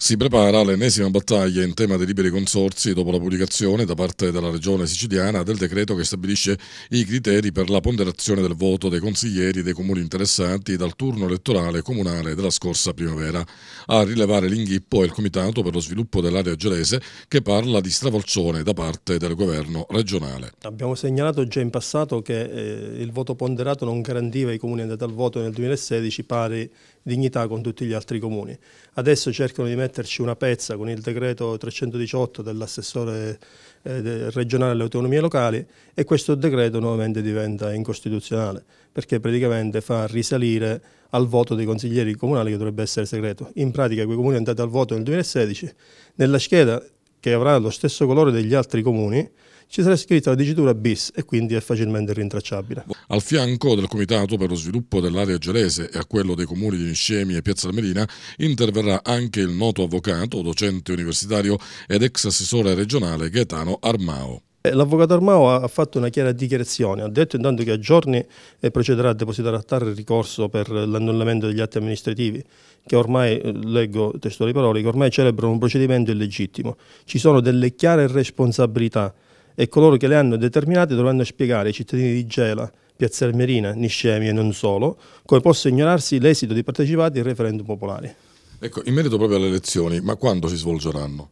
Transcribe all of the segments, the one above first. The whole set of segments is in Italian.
Si prepara l'ennesima battaglia in tema dei liberi consorsi dopo la pubblicazione da parte della Regione siciliana del decreto che stabilisce i criteri per la ponderazione del voto dei consiglieri dei comuni interessati dal turno elettorale comunale della scorsa primavera. A rilevare l'inghippo è il Comitato per lo sviluppo dell'area gelese che parla di stravolcione da parte del governo regionale. Abbiamo segnalato già in passato che eh, il voto ponderato non garantiva ai comuni andati al voto nel 2016 pari dignità con tutti gli altri comuni. Adesso cercano di metterci una pezza con il decreto 318 dell'assessore eh, regionale alle autonomie locali e questo decreto nuovamente diventa incostituzionale perché praticamente fa risalire al voto dei consiglieri comunali che dovrebbe essere segreto. In pratica quei comuni sono andati al voto nel 2016, nella scheda che avrà lo stesso colore degli altri comuni, ci sarà scritta la dicitura bis e quindi è facilmente rintracciabile. Al fianco del Comitato per lo sviluppo dell'area gelese e a quello dei comuni di Niscemi e Piazza Merina interverrà anche il noto avvocato, docente universitario ed ex assessore regionale Gaetano Armao. Eh, l'avvocato Armao ha fatto una chiara dichiarazione, ha detto intanto che a giorni eh, procederà a depositare a TAR il ricorso per l'annullamento degli atti amministrativi, che ormai, eh, leggo testuali parole, che ormai celebrano un procedimento illegittimo. Ci sono delle chiare responsabilità e coloro che le hanno determinate dovranno spiegare ai cittadini di Gela, Piazza Merina, Niscemi e non solo, come possa ignorarsi l'esito di partecipati ai referendum popolari. Ecco, in merito proprio alle elezioni, ma quando si svolgeranno?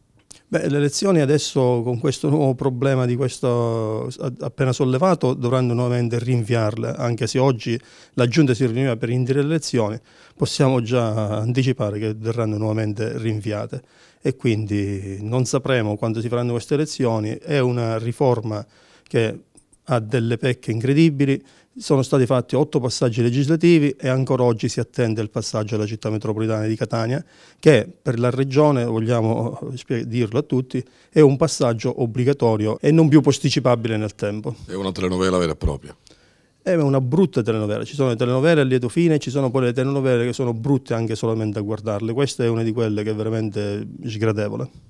Beh, le elezioni adesso con questo nuovo problema di questo appena sollevato dovranno nuovamente rinviarle, anche se oggi la Giunta si riuniva per indire le elezioni, possiamo già anticipare che verranno nuovamente rinviate e quindi non sapremo quando si faranno queste elezioni, è una riforma che ha delle pecche incredibili, sono stati fatti otto passaggi legislativi e ancora oggi si attende il passaggio alla città metropolitana di Catania, che per la regione, vogliamo eh, dirlo a tutti, è un passaggio obbligatorio e non più posticipabile nel tempo. È una telenovela vera e propria. È una brutta telenovela, ci sono le telenovele a lieto fine, ci sono poi le telenovele che sono brutte anche solamente a guardarle, questa è una di quelle che è veramente sgradevole.